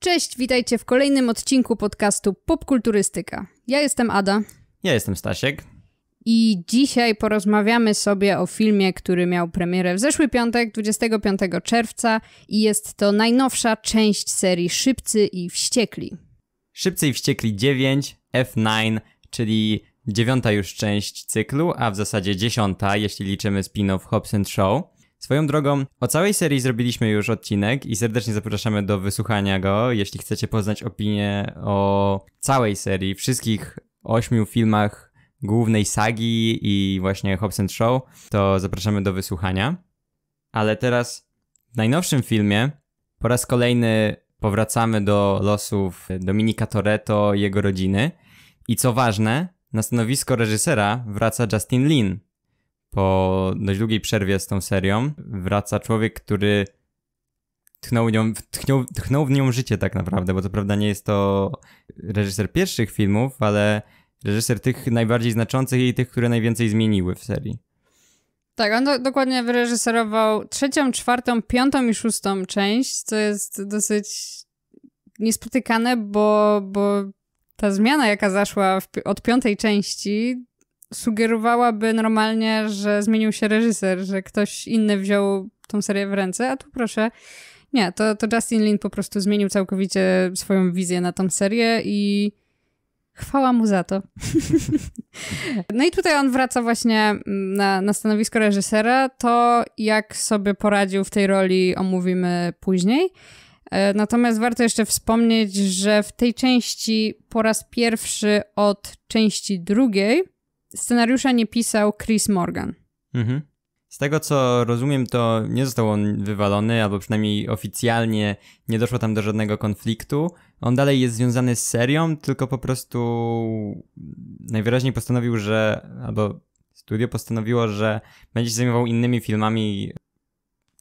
Cześć, witajcie w kolejnym odcinku podcastu Popkulturystyka. Ja jestem Ada. Ja jestem Stasiek. I dzisiaj porozmawiamy sobie o filmie, który miał premierę w zeszły piątek, 25 czerwca, i jest to najnowsza część serii Szybcy i Wściekli. Szybcy i Wściekli 9, F9, czyli dziewiąta już część cyklu, a w zasadzie dziesiąta, jeśli liczymy spin-off Hobbs Show. Swoją drogą, o całej serii zrobiliśmy już odcinek i serdecznie zapraszamy do wysłuchania go, jeśli chcecie poznać opinię o całej serii, wszystkich ośmiu filmach głównej sagi i właśnie Hobbs and Show, to zapraszamy do wysłuchania. Ale teraz w najnowszym filmie po raz kolejny powracamy do losów Dominika Toretto i jego rodziny. I co ważne, na stanowisko reżysera wraca Justin Lin, po dość długiej przerwie z tą serią wraca człowiek, który tchnął, nią, tchnął, tchnął w nią życie tak naprawdę, bo to prawda nie jest to reżyser pierwszych filmów, ale reżyser tych najbardziej znaczących i tych, które najwięcej zmieniły w serii. Tak, on do, dokładnie wyreżyserował trzecią, czwartą, piątą i szóstą część, co jest dosyć niespotykane, bo, bo ta zmiana, jaka zaszła w, od piątej części, sugerowałaby normalnie, że zmienił się reżyser, że ktoś inny wziął tą serię w ręce, a tu proszę. Nie, to, to Justin Lin po prostu zmienił całkowicie swoją wizję na tą serię i chwała mu za to. no i tutaj on wraca właśnie na, na stanowisko reżysera. To, jak sobie poradził w tej roli, omówimy później. E, natomiast warto jeszcze wspomnieć, że w tej części po raz pierwszy od części drugiej Scenariusza nie pisał Chris Morgan. Mhm. Z tego co rozumiem, to nie został on wywalony, albo przynajmniej oficjalnie nie doszło tam do żadnego konfliktu. On dalej jest związany z serią, tylko po prostu najwyraźniej postanowił, że albo studio postanowiło, że będzie się zajmował innymi filmami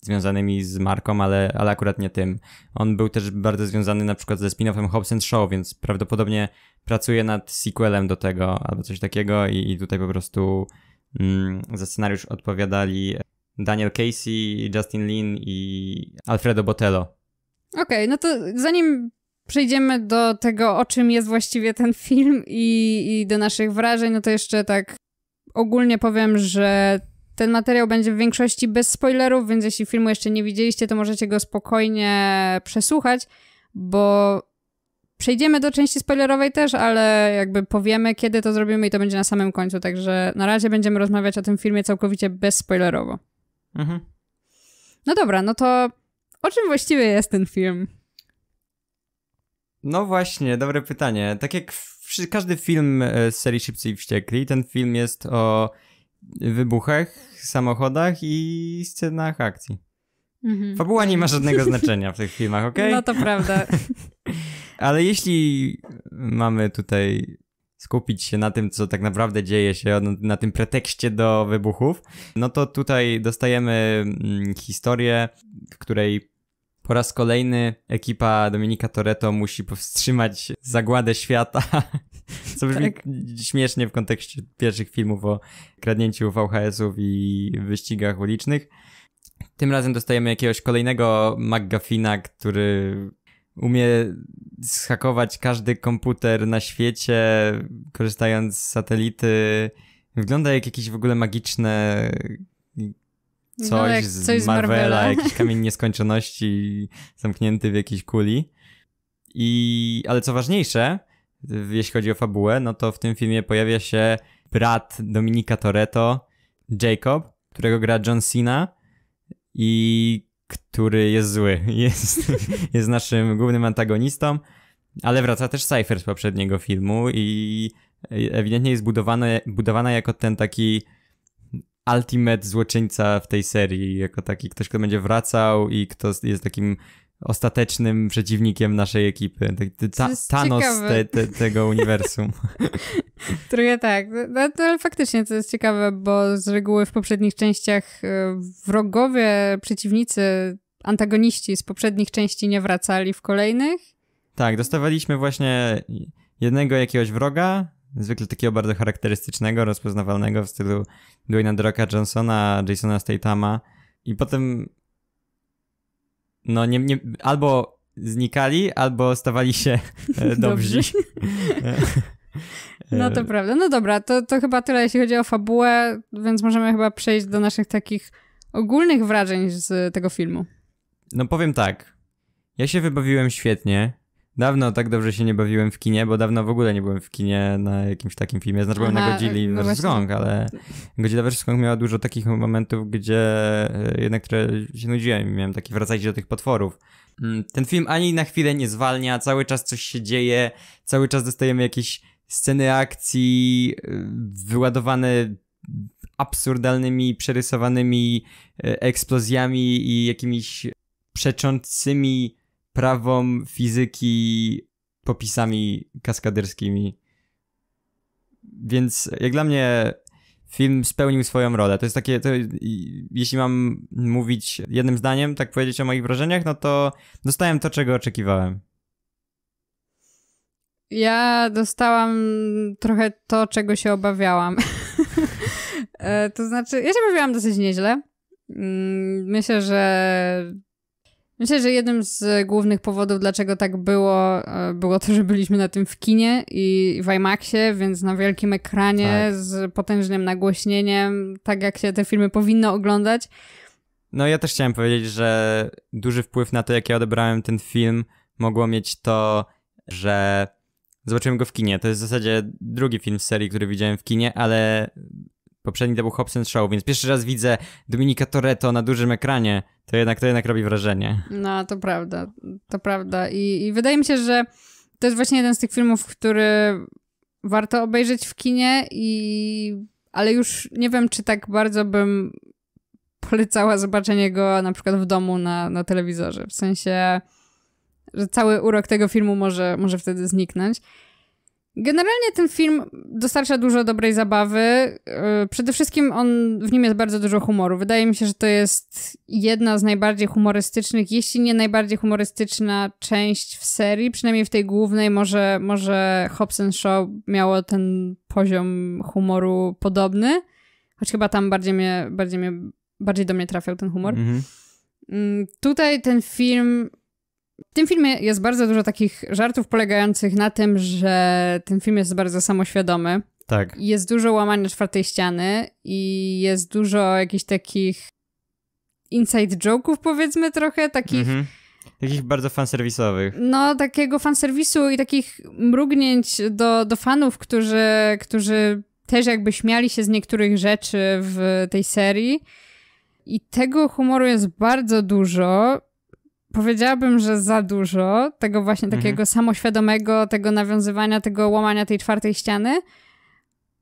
związanymi z marką, ale, ale akurat nie tym. On był też bardzo związany na przykład ze spin-offem Hobbs and Show, więc prawdopodobnie pracuje nad sequelem do tego albo coś takiego i, i tutaj po prostu mm, za scenariusz odpowiadali Daniel Casey, Justin Lin i Alfredo Botello. Okej, okay, no to zanim przejdziemy do tego, o czym jest właściwie ten film i, i do naszych wrażeń, no to jeszcze tak ogólnie powiem, że ten materiał będzie w większości bez spoilerów, więc jeśli filmu jeszcze nie widzieliście, to możecie go spokojnie przesłuchać, bo przejdziemy do części spoilerowej też, ale jakby powiemy, kiedy to zrobimy i to będzie na samym końcu. Także na razie będziemy rozmawiać o tym filmie całkowicie bezspoilerowo. Mhm. No dobra, no to o czym właściwie jest ten film? No właśnie, dobre pytanie. Tak jak każdy film e, z serii Szybcy i Wściekli, ten film jest o wybuchach, samochodach i scenach akcji. Mhm. Fabuła nie ma żadnego znaczenia w tych filmach, ok? No to prawda. Ale jeśli mamy tutaj skupić się na tym, co tak naprawdę dzieje się, na tym pretekście do wybuchów, no to tutaj dostajemy mm, historię, w której po raz kolejny ekipa Dominika Toreto musi powstrzymać zagładę świata, co brzmi tak. śmiesznie w kontekście pierwszych filmów o kradnięciu VHS-ów i wyścigach ulicznych. Tym razem dostajemy jakiegoś kolejnego McGuffina, który umie zhakować każdy komputer na świecie, korzystając z satelity. Wygląda jak jakieś w ogóle magiczne no, coś, no, jak, coś z Marvela, Marvela. jakiś kamień nieskończoności zamknięty w jakiejś kuli. I, ale co ważniejsze, jeśli chodzi o fabułę, no to w tym filmie pojawia się brat Dominika Toretto, Jacob, którego gra John Cena i który jest zły. Jest, jest naszym głównym antagonistą, ale wraca też Cypher z poprzedniego filmu i ewidentnie jest budowana, budowana jako ten taki ultimate złoczyńca w tej serii, jako taki ktoś, kto będzie wracał i kto jest takim ostatecznym przeciwnikiem naszej ekipy. Ta, Thanos te, te, tego uniwersum. Trochę tak. No, to, no, no, ale faktycznie to jest ciekawe, bo z reguły w poprzednich częściach e, wrogowie, przeciwnicy, antagoniści z poprzednich części nie wracali w kolejnych. Tak, dostawaliśmy właśnie jednego jakiegoś wroga, zwykle takiego bardzo charakterystycznego, rozpoznawalnego w stylu Dwayna Droka Johnsona, Jasona Statama i potem no nie, nie albo znikali, albo stawali się e, dobrzy. No to prawda. No dobra, to, to chyba tyle, jeśli chodzi o fabułę, więc możemy chyba przejść do naszych takich ogólnych wrażeń z tego filmu. No powiem tak. Ja się wybawiłem świetnie. Dawno tak dobrze się nie bawiłem w kinie, bo dawno w ogóle nie byłem w kinie na jakimś takim filmie. Znaczy byłem na Godzilla no vs. Kong, ale Godzilla vs. Kong miała dużo takich momentów, gdzie e, jednak które się nudziłem i miałem taki wracać do tych potworów. Mm, ten film ani na chwilę nie zwalnia, cały czas coś się dzieje, cały czas dostajemy jakieś sceny akcji e, wyładowane absurdalnymi, przerysowanymi e, eksplozjami i jakimiś przeczącymi prawą fizyki popisami kaskaderskimi. Więc jak dla mnie film spełnił swoją rolę. To jest takie, to, jeśli mam mówić jednym zdaniem, tak powiedzieć o moich wrażeniach, no to dostałem to, czego oczekiwałem. Ja dostałam trochę to, czego się obawiałam. E, to znaczy, ja się bawiłam dosyć nieźle. Mm, myślę, że Myślę, że jednym z głównych powodów, dlaczego tak było, e, było to, że byliśmy na tym w kinie i w IMAXie, więc na wielkim ekranie tak. z potężnym nagłośnieniem, tak jak się te filmy powinno oglądać. No ja też chciałem powiedzieć, że duży wpływ na to, jak ja odebrałem ten film, mogło mieć to, że zobaczyłem go w kinie. To jest w zasadzie drugi film z serii, który widziałem w kinie, ale Poprzedni to był Hobson Show, więc pierwszy raz widzę Dominika Toretto na dużym ekranie. To jednak, to jednak robi wrażenie. No, to prawda. To prawda. I, I wydaje mi się, że to jest właśnie jeden z tych filmów, który warto obejrzeć w kinie i... Ale już nie wiem, czy tak bardzo bym polecała zobaczenie go na przykład w domu na, na telewizorze. W sensie, że cały urok tego filmu może, może wtedy zniknąć. Generalnie ten film dostarcza dużo dobrej zabawy. E, przede wszystkim on, w nim jest bardzo dużo humoru. Wydaje mi się, że to jest jedna z najbardziej humorystycznych, jeśli nie najbardziej humorystyczna część w serii, przynajmniej w tej głównej. Może, może Hobson Show miało ten poziom humoru podobny, choć chyba tam bardziej, mnie, bardziej, mnie, bardziej do mnie trafiał ten humor. Mhm. Mm, tutaj ten film w tym filmie jest bardzo dużo takich żartów polegających na tym, że ten film jest bardzo samoświadomy. Tak. Jest dużo łamania czwartej ściany i jest dużo jakichś takich inside joke'ów, powiedzmy trochę, takich... Mhm. Takich bardzo fanserwisowych. No, takiego fanserwisu i takich mrugnięć do, do fanów, którzy, którzy też jakby śmiali się z niektórych rzeczy w tej serii. I tego humoru jest bardzo dużo powiedziałabym, że za dużo tego właśnie mhm. takiego mhm. samoświadomego, tego nawiązywania, tego łamania tej czwartej ściany.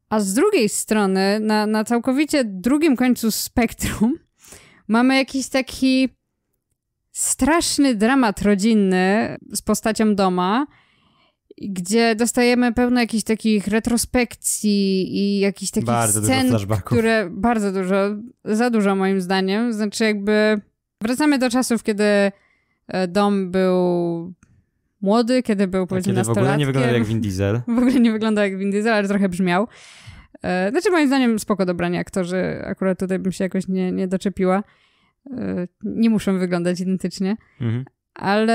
A z drugiej strony, na, na całkowicie drugim końcu spektrum, mamy jakiś taki straszny dramat rodzinny z postacią doma, gdzie dostajemy pełno jakichś takich retrospekcji i jakichś takich bardzo scen, które bardzo dużo, za dużo moim zdaniem, znaczy jakby wracamy do czasów, kiedy E, dom był młody, kiedy był powiedzmy kiedy nastolatkiem. w ogóle nie wyglądał jak Vin Diesel. W ogóle nie wyglądał jak Vin Diesel, ale trochę brzmiał. E, znaczy moim zdaniem spoko dobranie aktorzy. Akurat tutaj bym się jakoś nie, nie doczepiła. E, nie muszą wyglądać identycznie. Mhm. Ale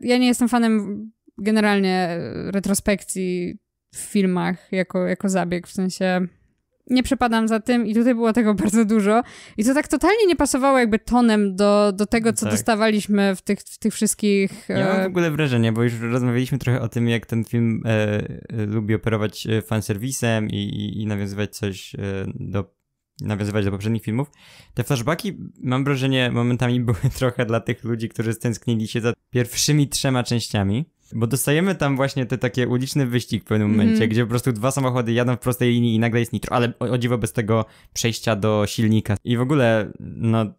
ja nie jestem fanem generalnie retrospekcji w filmach jako, jako zabieg, w sensie nie przepadam za tym i tutaj było tego bardzo dużo. I to tak totalnie nie pasowało jakby tonem do, do tego, co tak. dostawaliśmy w tych, w tych wszystkich... Ja mam w e, ogóle wrażenie, bo już rozmawialiśmy trochę o tym, jak ten film e, e lubi operować e, fanserwisem i, i, i nawiązywać coś e, do nawiązywać do poprzednich filmów. Te flashbacki, mam wrażenie, momentami były trochę dla tych ludzi, którzy stęsknili się za pierwszymi trzema częściami. Bo dostajemy tam właśnie te takie uliczny wyścig w pewnym mhm. momencie, mm. gdzie po prostu dwa samochody jadą w prostej linii i nagle jest nitro, ale o, o dziwo bez tego przejścia do silnika. I w ogóle, no,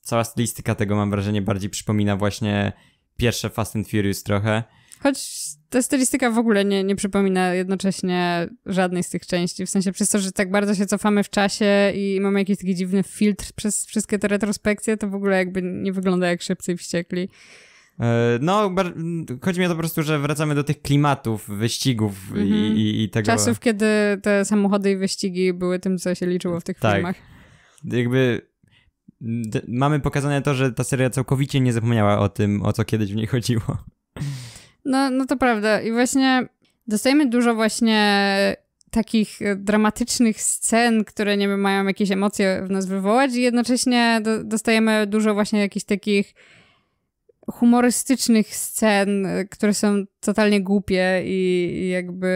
cała stylistyka tego mam wrażenie bardziej przypomina właśnie pierwsze Fast and Furious trochę. Choć ta stylistyka w ogóle nie, nie przypomina jednocześnie żadnej z tych części. W sensie przez to, że tak bardzo się cofamy w czasie i mamy jakiś taki dziwny filtr przez wszystkie te retrospekcje, to w ogóle jakby nie wygląda jak szybcy i wściekli. E, no, chodzi mi o to po prostu, że wracamy do tych klimatów, wyścigów mhm. i, i, tego. Czasów, kiedy te samochody i wyścigi były tym, co się liczyło w tych tak. filmach. Jakby mamy pokazane to, że ta seria całkowicie nie zapomniała o tym, o co kiedyś w niej chodziło. No, no to prawda. I właśnie dostajemy dużo właśnie takich e, dramatycznych scen, które nie wiem, mają jakieś emocje w nas wywołać i jednocześnie do, dostajemy dużo właśnie jakichś takich humorystycznych scen, które są totalnie głupie i jakby.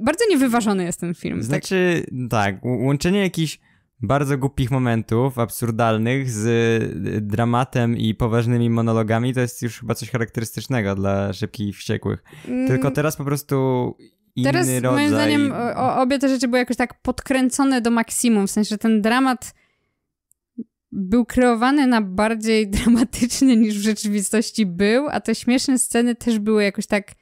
Bardzo niewyważony jest ten film. Tak. Znaczy, tak, tak łączenie jakichś bardzo głupich momentów, absurdalnych, z y, dramatem i poważnymi monologami, to jest już chyba coś charakterystycznego dla szybkich i wściekłych. Mm. Tylko teraz po prostu Teraz, rodzaj. moim zdaniem, y, obie te rzeczy były jakoś tak podkręcone do maksimum, w sensie, że ten dramat był kreowany na bardziej dramatyczny niż w rzeczywistości był, a te śmieszne sceny też były jakoś tak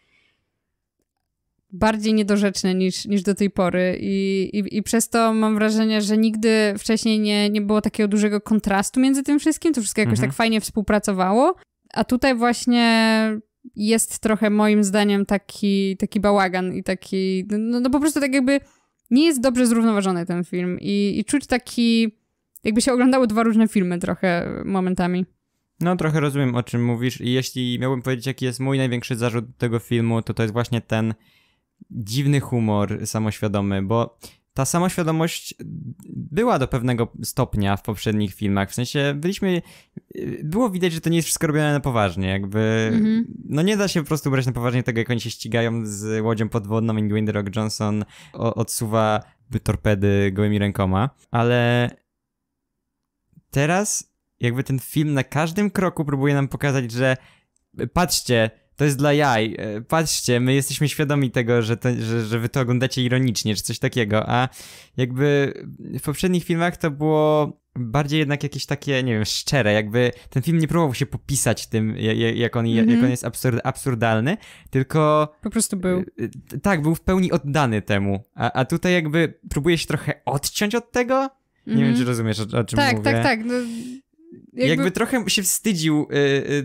bardziej niedorzeczne niż, niż do tej pory I, i, i przez to mam wrażenie, że nigdy wcześniej nie, nie było takiego dużego kontrastu między tym wszystkim, to wszystko jakoś mhm. tak fajnie współpracowało, a tutaj właśnie jest trochę moim zdaniem taki, taki bałagan i taki, no, no po prostu tak jakby nie jest dobrze zrównoważony ten film i, i czuć taki jakby się oglądały dwa różne filmy trochę momentami. No, trochę rozumiem, o czym mówisz. I jeśli miałbym powiedzieć, jaki jest mój największy zarzut tego filmu, to to jest właśnie ten dziwny humor samoświadomy, bo ta samoświadomość była do pewnego stopnia w poprzednich filmach. W sensie byliśmy. Było widać, że to nie jest wszystko robione na poważnie. Jakby. Mm -hmm. No nie da się po prostu brać na poważnie tego, jak oni się ścigają z łodzią podwodną i Dwayne Rock Johnson odsuwa torpedy gołymi rękoma. Ale teraz jakby ten film na każdym kroku próbuje nam pokazać, że patrzcie, to jest dla jaj, e, patrzcie, my jesteśmy świadomi tego, że, to, że, że wy to oglądacie ironicznie, czy coś takiego, a jakby w poprzednich filmach to było bardziej jednak jakieś takie, nie wiem, szczere, jakby ten film nie próbował się popisać tym, jak on, mm -hmm. jak mhm. on jest absurd, absurdalny, tylko... Po prostu był. E, e, tak, był w pełni oddany temu, a, a tutaj jakby próbuje się trochę odciąć od tego, nie mm -hmm. wiem, mhm. czy rozumiesz, o, o czym tak, mówię. Tak, tak, tak. No, jakby... jakby... trochę się wstydził y,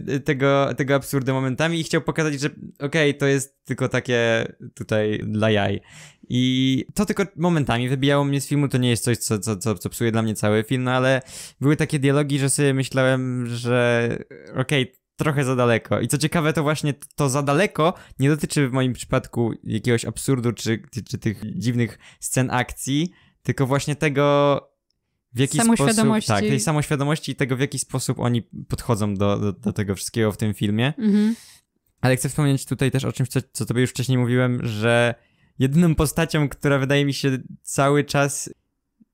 y, y, tego, tego absurdu momentami i chciał pokazać, że okej, okay, to jest tylko takie tutaj dla jaj. I to tylko momentami wybijało mnie z filmu, to nie jest coś, co, co, co, co psuje dla mnie cały film, no ale były takie dialogi, że sobie myślałem, że okej, okay, trochę za daleko. I co ciekawe, to właśnie to za daleko nie dotyczy w moim przypadku jakiegoś absurdu czy, czy, czy tych dziwnych scen akcji, tylko właśnie tego, w jaki samoświadomości. sposób. Tak, tej samoświadomości i tego, w jaki sposób oni podchodzą do, do, do tego wszystkiego w tym filmie. Mhm. Ale chcę wspomnieć tutaj też o czymś, co, co tobie już wcześniej mówiłem, że jedyną postacią, która wydaje mi się cały czas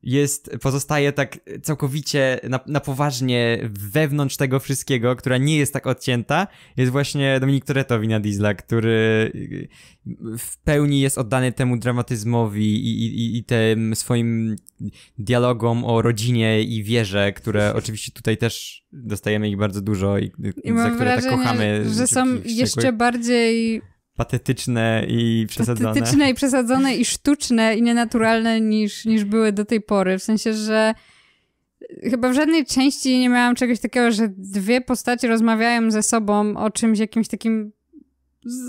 jest, pozostaje tak całkowicie na, na, poważnie wewnątrz tego wszystkiego, która nie jest tak odcięta, jest właśnie Dominik Toretto na Diesla, który y, w pełni jest oddany temu dramatyzmowi i, i, i tym swoim dialogom o rodzinie i wierze, które oczywiście tutaj też dostajemy ich bardzo dużo i, I za które tak wrażenie, tak kochamy. Że są jeszcze bardziej patetyczne i przesadzone. Patetyczne i przesadzone i sztuczne i nienaturalne niż, niż były do tej pory. W sensie, że chyba w żadnej części nie miałam czegoś takiego, że dwie postacie rozmawiają ze sobą o czymś jakimś takim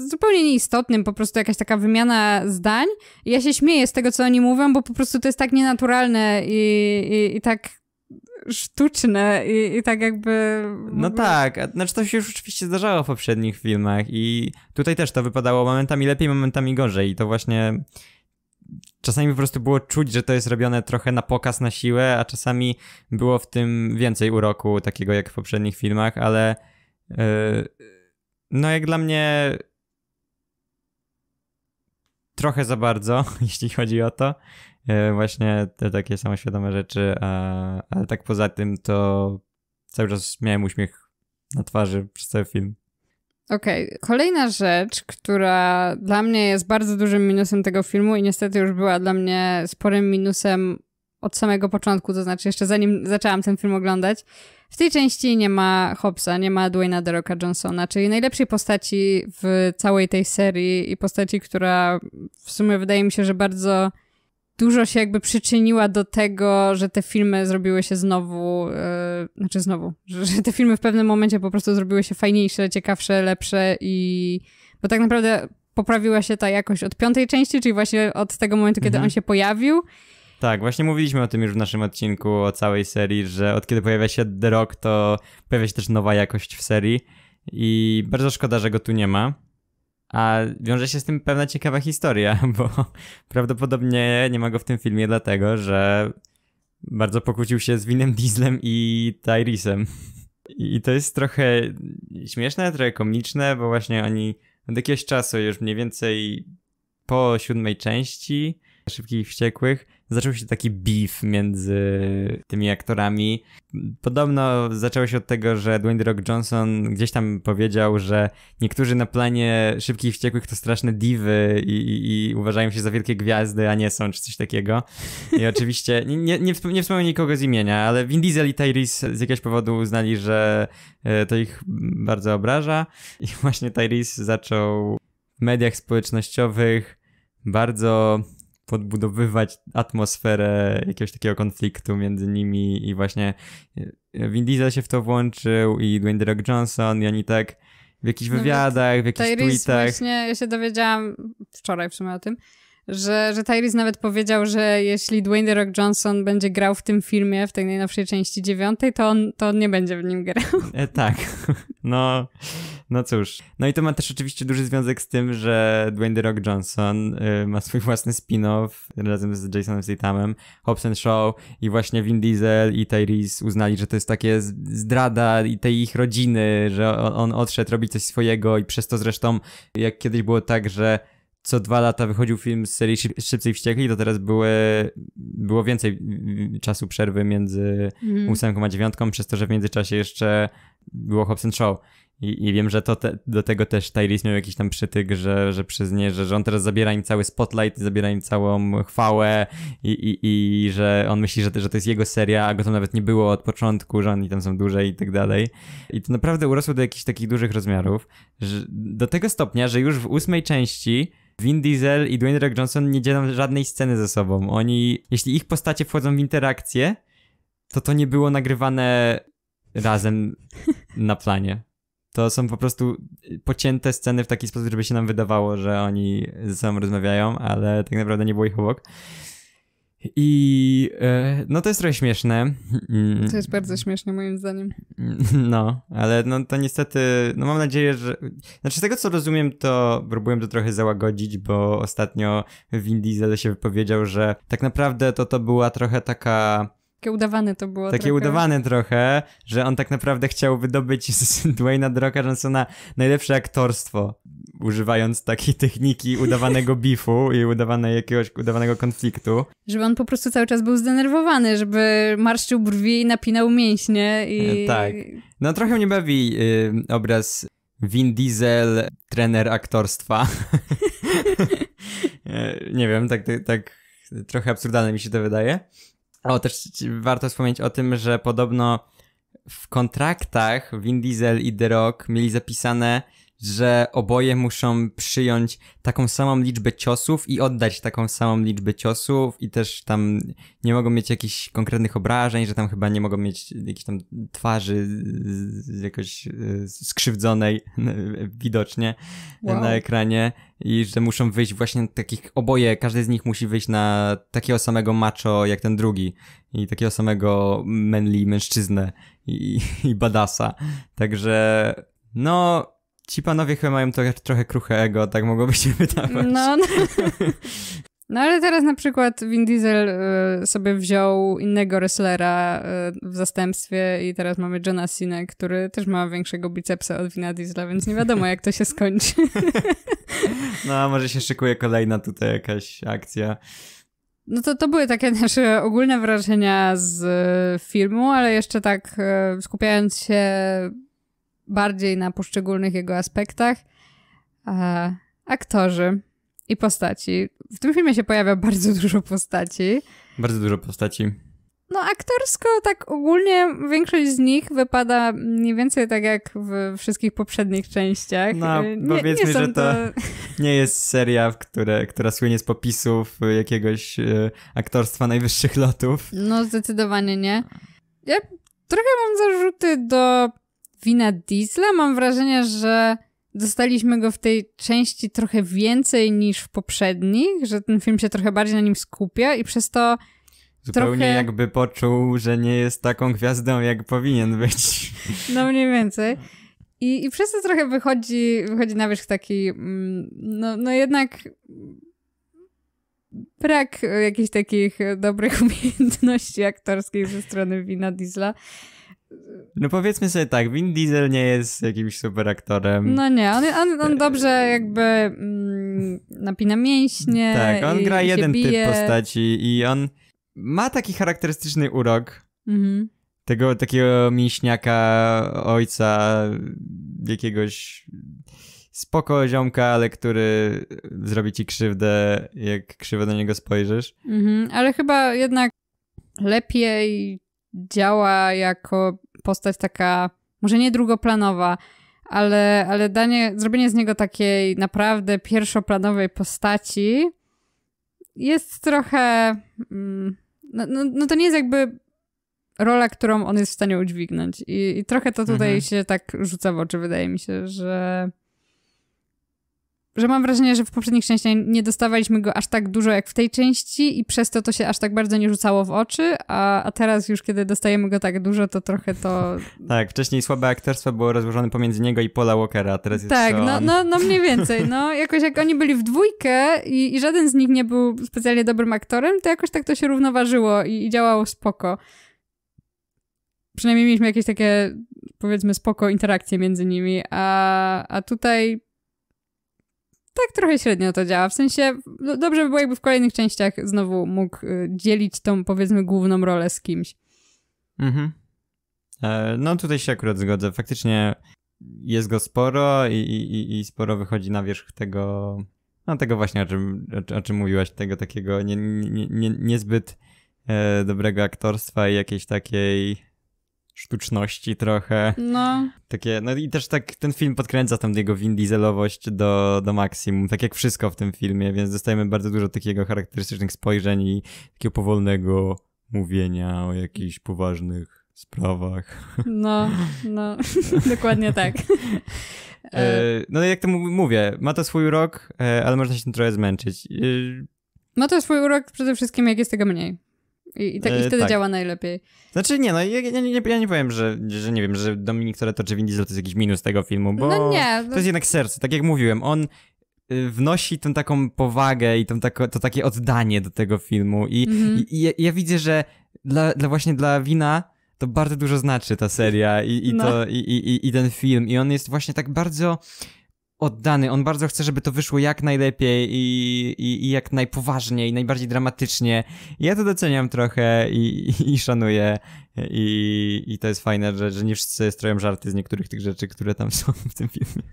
zupełnie nieistotnym, po prostu jakaś taka wymiana zdań. I ja się śmieję z tego, co oni mówią, bo po prostu to jest tak nienaturalne i, i, i tak sztuczne i, i tak jakby... No tak, znaczy to się już oczywiście zdarzało w poprzednich filmach i tutaj też to wypadało momentami lepiej, momentami gorzej i to właśnie czasami po prostu było czuć, że to jest robione trochę na pokaz, na siłę, a czasami było w tym więcej uroku, takiego jak w poprzednich filmach, ale yy, no jak dla mnie trochę za bardzo, jeśli chodzi o to. E, właśnie te takie samoświadome rzeczy, a, ale tak poza tym to cały czas miałem uśmiech na twarzy przez cały film. Okej, okay. kolejna rzecz, która dla mnie jest bardzo dużym minusem tego filmu i niestety już była dla mnie sporym minusem od samego początku, to znaczy jeszcze zanim zaczęłam ten film oglądać. W tej części nie ma Hobbsa, nie ma Dwayna The Rocka Johnsona, czyli najlepszej postaci w całej tej serii i postaci, która w sumie wydaje mi się, że bardzo dużo się jakby przyczyniła do tego, że te filmy zrobiły się znowu, yy, znaczy znowu, że, że, te filmy w pewnym momencie po prostu zrobiły się fajniejsze, ciekawsze, lepsze i bo tak naprawdę poprawiła się ta jakość od piątej części, czyli właśnie od tego momentu, mhm. kiedy on się pojawił. Tak, właśnie mówiliśmy o tym już w naszym odcinku o całej serii, że od kiedy pojawia się The Rock, to pojawia się też nowa jakość w serii i bardzo szkoda, że go tu nie ma. A wiąże się z tym pewna ciekawa historia, bo prawdopodobnie nie ma go w tym filmie dlatego, że bardzo pokłócił się z Winem Dieslem i Tyrisem. I to jest trochę śmieszne, trochę komiczne, bo właśnie oni od jakiegoś czasu, już mniej więcej po siódmej części Szybkich i Wściekłych, zaczął się taki beef między tymi aktorami. Podobno zaczęło się od tego, że Dwayne Rock Johnson gdzieś tam powiedział, że niektórzy na planie Szybkich i Wściekłych to straszne diwy i, i, i, uważają się za wielkie gwiazdy, a nie są, czy coś takiego. I oczywiście, nie, nie, nie, nikogo z imienia, ale Vin Diesel i Tyrese z jakiegoś powodu uznali, że e, to ich bardzo obraża. I właśnie Tyrese zaczął w mediach społecznościowych bardzo podbudowywać atmosferę jakiegoś takiego konfliktu między nimi i właśnie e, Vin Diesel się w to włączył i Dwayne The Rock Johnson i oni tak w jakichś no wywiadach, w jakichś Tyrese tweetach. właśnie, ja się dowiedziałam wczoraj w sumie o tym, że, że Tyrese nawet powiedział, że jeśli Dwayne The Rock Johnson będzie grał w tym filmie, w tej najnowszej części dziewiątej, to on, to on nie będzie w nim grał. E, tak, no, no cóż. No i to ma też oczywiście duży związek z tym, że Dwayne The Rock Johnson y, ma swój własny spin-off razem z Jasonem Statamem, Hobson Show i właśnie Vin Diesel i Tyrese uznali, że to jest takie zdrada i tej ich rodziny, że on, on odszedł robić coś swojego i przez to zresztą, jak kiedyś było tak, że co dwa lata wychodził film z serii Szyb Szybcy i Wściekli, to teraz były, było więcej czasu przerwy między mm. ósemką a dziewiątką, przez to, że w międzyczasie jeszcze było Hobbs and Show. I, I, wiem, że to te, do tego też Tyrese miał jakiś tam przytyk, że, że nie, że, że on teraz zabiera im cały spotlight, zabiera im całą chwałę i, i, i że on myśli, że, że to jest jego seria, a go tam nawet nie było od początku, że oni tam są duże i tak dalej. I to naprawdę urosło do jakichś takich dużych rozmiarów, do tego stopnia, że już w ósmej części Vin Diesel i Dwayne Rock Johnson nie dzielą żadnej sceny ze sobą. Oni, jeśli ich postacie wchodzą w interakcję, to to nie było nagrywane razem na planie. To są po prostu pocięte sceny w taki sposób, żeby się nam wydawało, że oni ze sobą rozmawiają, ale tak naprawdę nie było ich obok. I e, no to jest trochę śmieszne. Mm. To jest bardzo śmieszne moim zdaniem. No, ale no to niestety, no mam nadzieję, że... Znaczy z tego co rozumiem, to próbuję to trochę załagodzić, bo ostatnio Vin Diesel się wypowiedział, że tak naprawdę to to była trochę taka takie udawane to było. Takie trochę. udawane trochę, że on tak naprawdę chciał wydobyć z Dwayna Droga Johnsona najlepsze aktorstwo, używając takiej techniki udawanego bifu i udawanej jakiegoś udawanego konfliktu. Żeby on po prostu cały czas był zdenerwowany, żeby marszczył brwi i napinał mięśnie i... E, tak. No trochę mnie bawi yy, obraz Vin Diesel, trener aktorstwa. E, nie wiem, tak, tak, tak trochę absurdalne mi się to wydaje. O, też warto wspomnieć o tym, że podobno w kontraktach Vin Diesel i The Rock mieli zapisane, że oboje muszą przyjąć taką samą liczbę ciosów i oddać taką samą liczbę ciosów i też tam nie mogą mieć jakichś konkretnych obrażeń, że tam chyba nie mogą mieć jakichś tam twarzy jakoś e, skrzywdzonej widocznie wow. na ekranie i że muszą wyjść właśnie takich oboje, każdy z nich musi wyjść na takiego samego macho jak ten drugi i takiego samego manly mężczyznę i, i badasa. Także no Ci panowie chyba mają to trochę kruche ego, tak mogłoby się wydawać. No, no. no ale teraz na przykład Vin Diesel y, sobie wziął innego wrestlera y, w zastępstwie i teraz mamy Johna Cena, który też ma większego bicepsa od Vina Diesela, więc nie wiadomo jak to się skończy. no, może się szykuje kolejna tutaj jakaś akcja. No to, to były takie nasze ogólne wrażenia z y, filmu, ale jeszcze tak skupiając się bardziej na poszczególnych jego aspektach. E, aktorzy i postaci. W tym filmie się pojawia bardzo dużo postaci. Bardzo dużo postaci. No, aktorsko tak ogólnie większość z nich wypada mniej więcej tak jak w wszystkich poprzednich częściach. No, e, nie, powiedzmy, nie że to, nie jest seria, które, która słynie z popisów e, jakiegoś e, aktorstwa najwyższych lotów. No, zdecydowanie nie. Ja trochę mam zarzuty do wina Diesla. Mam wrażenie, że dostaliśmy go w tej części trochę więcej niż w poprzednich, że ten film się trochę bardziej na nim skupia i przez to Zupełnie trochę... jakby poczuł, że nie jest taką gwiazdą, jak powinien być. No mniej więcej. I, i przez to trochę wychodzi, wychodzi na wierzch taki, mm, no, no jednak brak jakichś takich dobrych umiejętności aktorskich ze strony Wina Diesla. No powiedzmy sobie tak, Vin Diesel nie jest jakimś super aktorem. No nie, on, on, on dobrze jakby mm, napina mięśnie. Tak, on gra jeden typ postaci i on ma taki charakterystyczny urok. Mhm. Tego takiego mięśniaka ojca jakiegoś spoko ziomka, ale który zrobi ci krzywdę, jak krzywo do niego spojrzysz. Mhm, ale chyba jednak lepiej działa jako postać taka, może nie drugoplanowa, ale, ale danie, zrobienie z niego takiej naprawdę pierwszoplanowej postaci jest trochę. Mm, no, no, no, to nie jest jakby rola, którą on jest w stanie udźwignąć. I, i trochę to tutaj mhm. się tak rzuca w oczy, wydaje mi się, że że mam wrażenie, że w poprzednich częściach nie dostawaliśmy go aż tak dużo jak w tej części i przez to to się aż tak bardzo nie rzucało w oczy, a, a teraz już kiedy dostajemy go tak dużo, to trochę to... Tak, wcześniej słabe aktorstwo było rozłożone pomiędzy niego i Paula Walkera, a teraz jest Tak, no, no, no mniej więcej, no jakoś jak oni byli w dwójkę i, i żaden z nich nie był specjalnie dobrym aktorem, to jakoś tak to się równoważyło i, i działało spoko. Przynajmniej mieliśmy jakieś takie, powiedzmy, spoko interakcje między nimi, a, a tutaj tak trochę średnio to działa. W sensie no, dobrze by było, jakby w kolejnych częściach znowu mógł y, dzielić tą, powiedzmy, główną rolę z kimś. Mhm. E, no tutaj się akurat zgodzę. Faktycznie jest go sporo i, i, i sporo wychodzi na wierzch tego, no tego właśnie, o czym, o, czym mówiłaś, tego takiego nie, nie, nie, niezbyt e, dobrego aktorstwa i jakiejś takiej sztuczności trochę. No. Takie, no i też tak ten film podkręca tam jego Vin do, do maksimum, tak jak wszystko w tym filmie, więc dostajemy bardzo dużo takiego charakterystycznych spojrzeń i takiego powolnego mówienia o jakichś poważnych sprawach. No, no, dokładnie tak. E, no jak to mówię, ma to swój urok, e, ale można się tym trochę zmęczyć. E, ma to swój urok przede wszystkim, jak jest tego mniej. I, i, tak, i e, wtedy tak. działa najlepiej. Znaczy nie, no ja, ja, nie, ja nie powiem, że, że nie wiem, że Dominik Toretto czy Vin Diesel to jest jakiś minus tego filmu, bo no nie, no... to jest jednak serce, tak jak mówiłem, on y, wnosi tą taką powagę i tą, tako, to takie oddanie do tego filmu i, mhm. i, i ja, ja, widzę, że dla, dla właśnie dla Wina to bardzo dużo znaczy ta seria i, i, no. to, i, i, i ten film i on jest właśnie tak bardzo oddany. On bardzo chce, żeby to wyszło jak najlepiej i, i, i jak najpoważniej, najbardziej dramatycznie. Ja to doceniam trochę i, i, i szanuję. I, I to jest fajne, że, że nie wszyscy stroją żarty z niektórych tych rzeczy, które tam są w tym filmie.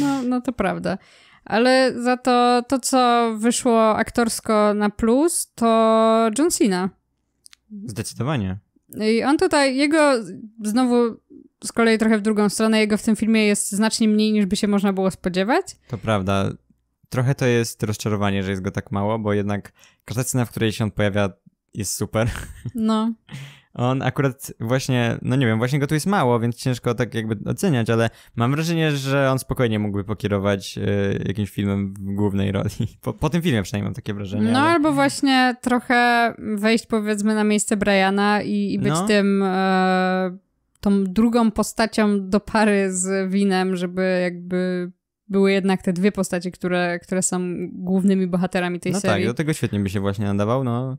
No, no to prawda. Ale za to, to co wyszło aktorsko na plus, to John Cena. Zdecydowanie. I on tutaj, jego znowu z kolei trochę w drugą stronę, jego w tym filmie jest znacznie mniej niż by się można było spodziewać. To prawda. Trochę to jest rozczarowanie, że jest go tak mało, bo jednak każda scena, w której się on pojawia jest super. No. on akurat właśnie, no nie wiem, właśnie go tu jest mało, więc ciężko tak jakby oceniać, ale mam wrażenie, że on spokojnie mógłby pokierować y, jakimś filmem w głównej roli. Po, po, tym filmie przynajmniej mam takie wrażenie. No ale... albo właśnie trochę wejść powiedzmy na miejsce Briana i, i być no. tym... E, tą drugą postacią do pary z Winem, żeby jakby były jednak te dwie postacie, które, które są głównymi bohaterami tej no tak, serii. No tak, do tego świetnie by się właśnie nadawał, no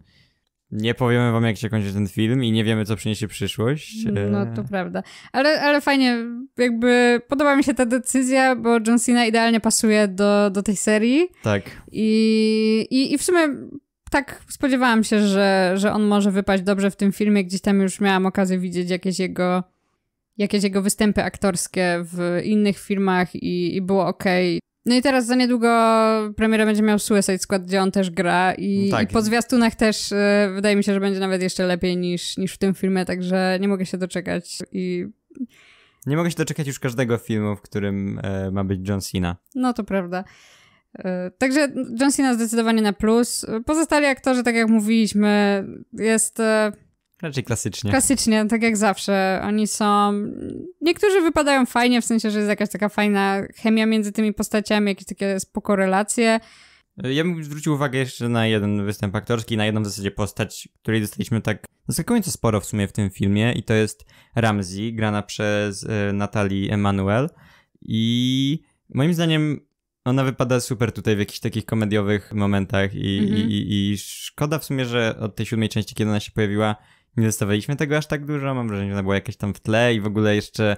nie powiemy wam, jak się kończy ten film i nie wiemy, co przyniesie przyszłość. Mm, no, e, to prawda. Ale, ale fajnie, jakby podoba mi się ta decyzja, bo John Cena idealnie pasuje do, do tej serii. Tak. I, i, i w sumie tak spodziewałam się, że, że on może wypaść dobrze w tym filmie. Gdzieś tam już miałam okazję widzieć jakieś jego, jakieś jego występy aktorskie w innych filmach i, i było ok. No i teraz za niedługo premiera będzie miał Suicide Squad, gdzie on też gra i, no tak. i po zwiastunach też y, wydaje mi się, że będzie nawet jeszcze lepiej niż, niż w tym filmie, także nie mogę się doczekać i... Nie mogę się doczekać już każdego filmu, w którym y, ma być John Cena. No to prawda. Y, także John Cena zdecydowanie na plus. Pozostali aktorzy, tak jak mówiliśmy, jest Raczej klasycznie. Klasycznie, tak jak zawsze. Oni są. Niektórzy wypadają fajnie, w sensie, że jest jakaś taka fajna chemia między tymi postaciami, jakieś takie spokorelacje. Ja bym zwrócił uwagę jeszcze na jeden występ aktorski, na jedną w zasadzie postać, której dostaliśmy tak zaskakująco sporo w sumie w tym filmie, i to jest Ramsey, grana przez e, Natalie Emanuel. I moim zdaniem ona wypada super tutaj w jakichś takich komediowych momentach i, mm -hmm. i, mhm. i, i szkoda w sumie, że od tej siódmej części, kiedy ona się pojawiła, nie dostawaliśmy tego aż tak dużo, mam wrażenie, że ona była jakaś tam w tle i w ogóle jeszcze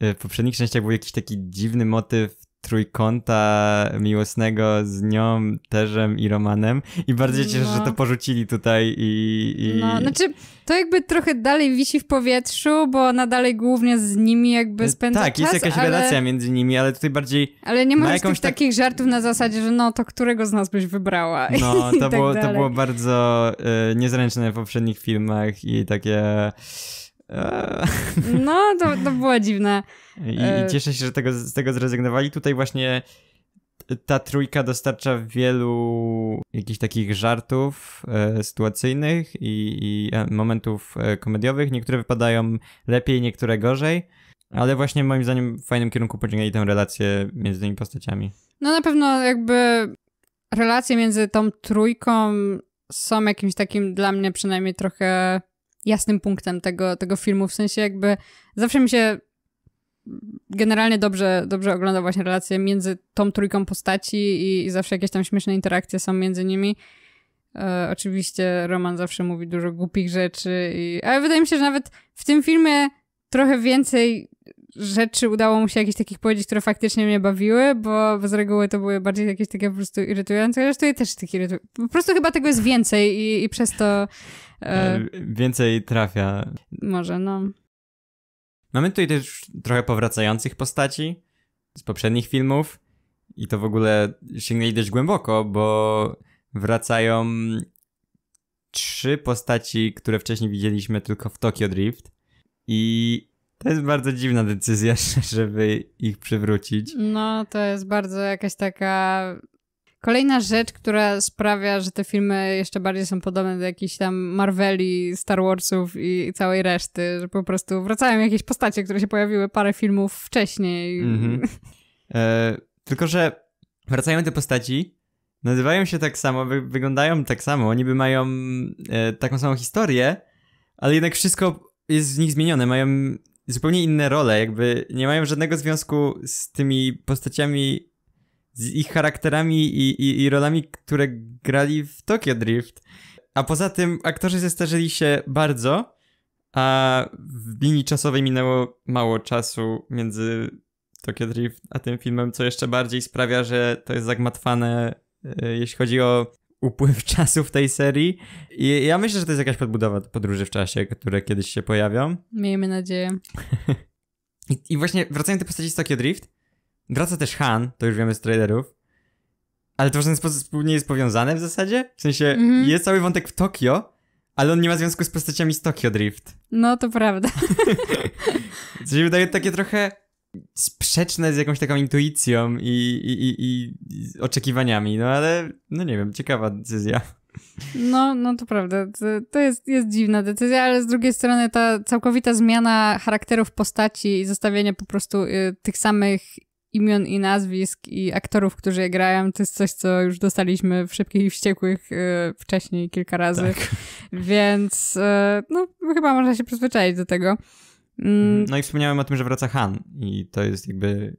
e, w poprzednich częściach był jakiś taki dziwny motyw trójkąta miłosnego z nią, Terzem i Romanem i bardziej cieszę, no. że to porzucili tutaj i, i... No, znaczy to jakby trochę dalej wisi w powietrzu, bo ona dalej głównie z nimi jakby spędza tak, czas, Tak, jest jakaś ale... relacja między nimi, ale tutaj bardziej... Ale nie ma jakąś tak... takich żartów na zasadzie, że no to którego z nas byś wybrała No, to, tak było, to było bardzo y, niezręczne w poprzednich filmach i takie... Eee. No, to, to było dziwne. I, I, eee. cieszę się, że tego, z tego zrezygnowali. Tutaj właśnie ta trójka dostarcza wielu jakichś takich żartów e, sytuacyjnych i, i e, momentów e, komediowych. Niektóre wypadają lepiej, niektóre gorzej. Ale właśnie moim zdaniem w fajnym kierunku pociągnęli tę relację między tymi postaciami. No na pewno jakby relacje między tą trójką są jakimś takim dla mnie przynajmniej trochę jasnym punktem tego, tego filmu, w sensie jakby zawsze mi się generalnie dobrze, dobrze ogląda właśnie relacje między tą trójką postaci i, i zawsze jakieś tam śmieszne interakcje są między nimi. E, oczywiście Roman zawsze mówi dużo głupich rzeczy, i, ale wydaje mi się, że nawet w tym filmie trochę więcej rzeczy udało mu się jakieś takich powiedzieć, które faktycznie mnie bawiły, bo z reguły to były bardziej jakieś takie po prostu irytujące, zresztą i też takie irytujące. Po prostu chyba tego jest więcej i, i przez to... E, e... Więcej trafia. Może, no. Mamy tutaj też trochę powracających postaci z poprzednich filmów i to w ogóle sięgnęli dość głęboko, bo wracają trzy postaci, które wcześniej widzieliśmy tylko w Tokyo Drift i to jest bardzo dziwna decyzja, żeby ich przywrócić. No, to jest bardzo jakaś taka. Kolejna rzecz, która sprawia, że te filmy jeszcze bardziej są podobne do jakichś tam Marveli, Star Warsów i, całej reszty, że po prostu wracają jakieś postacie, które się pojawiły parę filmów wcześniej. Mm -hmm. e, tylko, że wracają te postaci, nazywają się tak samo, wy wyglądają tak samo, niby mają e, taką samą historię, ale jednak wszystko jest w nich zmienione. Mają zupełnie inne role, jakby nie mają żadnego związku z tymi postaciami, z ich charakterami i, i, i rolami, które grali w Tokyo Drift. A poza tym aktorzy zestarzyli się bardzo, a w linii czasowej minęło mało czasu między Tokyo Drift a tym filmem, co jeszcze bardziej sprawia, że to jest zagmatwane, e, jeśli chodzi o upływ czasu w tej serii. I ja myślę, że to jest jakaś podbudowa podróży w czasie, które kiedyś się pojawią. Miejmy nadzieję. I, I, właśnie wracając do postaci z Tokyo Drift. Wraca też Han, to już wiemy z trailerów. Ale to w żaden sposób nie jest powiązane w zasadzie. W sensie mm -hmm. jest cały wątek w Tokio, ale on nie ma związku z postaciami z Tokyo Drift. No to prawda. Co się wydaje takie trochę sprzeczne z jakąś taką intuicją i, i, i, i oczekiwaniami, no ale no nie wiem, ciekawa decyzja. No, no to prawda. To, to, jest, jest dziwna decyzja, ale z drugiej strony ta całkowita zmiana charakterów postaci i zostawienie po prostu y, tych samych imion i nazwisk i aktorów, którzy je grają, to jest coś, co już dostaliśmy w Szybkich i Wściekłych y, wcześniej kilka razy. Tak. Więc y, no, chyba można się przyzwyczaić do tego. Mm. No i wspomniałem o tym, że wraca Han i to jest jakby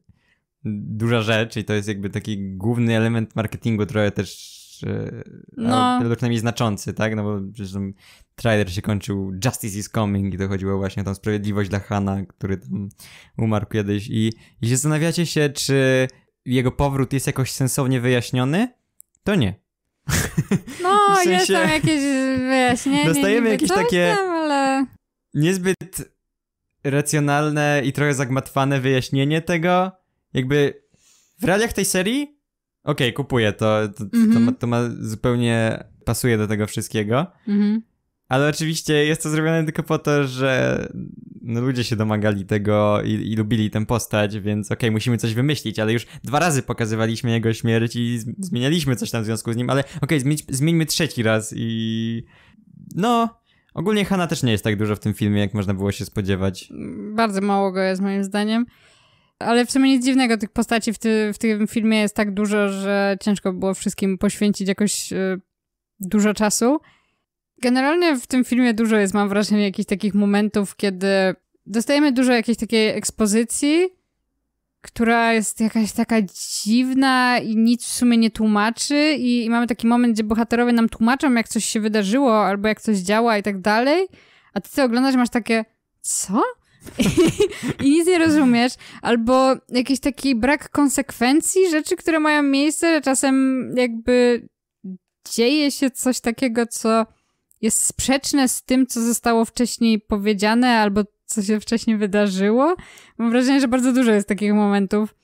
duża rzecz i to jest jakby taki główny element marketingu trochę też e, no. przynajmniej znaczący, tak? No bo zresztą trailer się kończył Justice is Coming i to chodziło właśnie o tą sprawiedliwość dla Hana, który tam umarł kiedyś i zastanawiacie się, czy jego powrót jest jakoś sensownie wyjaśniony, to nie. No, w sensie, jest tam jakieś wyjaśnienie. Dostajemy jakieś takie... Tam, ale... Niezbyt racjonalne i trochę zagmatwane wyjaśnienie tego. Jakby w realiach tej serii, okej, okay, kupuję to, to, to, mm -hmm. to, ma, to, ma, zupełnie pasuje do tego wszystkiego. Mm -hmm. Ale oczywiście jest to zrobione tylko po to, że no, ludzie się domagali tego i, i lubili tę postać, więc okej, okay, musimy coś wymyślić, ale już dwa razy pokazywaliśmy jego śmierć i zmienialiśmy coś tam w związku z nim, ale okej, okay, zmieńmy trzeci raz i... No, Ogólnie Hanna też nie jest tak dużo w tym filmie, jak można było się spodziewać. Bardzo mało go jest moim zdaniem. Ale w sumie nic dziwnego, tych postaci w, ty, w tym filmie jest tak dużo, że ciężko było wszystkim poświęcić jakoś y, dużo czasu. Generalnie w tym filmie dużo jest, mam wrażenie, jakichś takich momentów, kiedy dostajemy dużo jakiejś takiej ekspozycji, która jest jakaś taka dziwna i nic w sumie nie tłumaczy i, i, mamy taki moment, gdzie bohaterowie nam tłumaczą, jak coś się wydarzyło albo jak coś działa i tak dalej, a ty co oglądasz masz takie, co? I, I, nic nie rozumiesz, albo jakiś taki brak konsekwencji rzeczy, które mają miejsce, że czasem jakby dzieje się coś takiego, co jest sprzeczne z tym, co zostało wcześniej powiedziane, albo co się wcześniej wydarzyło. Mam wrażenie, że bardzo dużo jest takich momentów.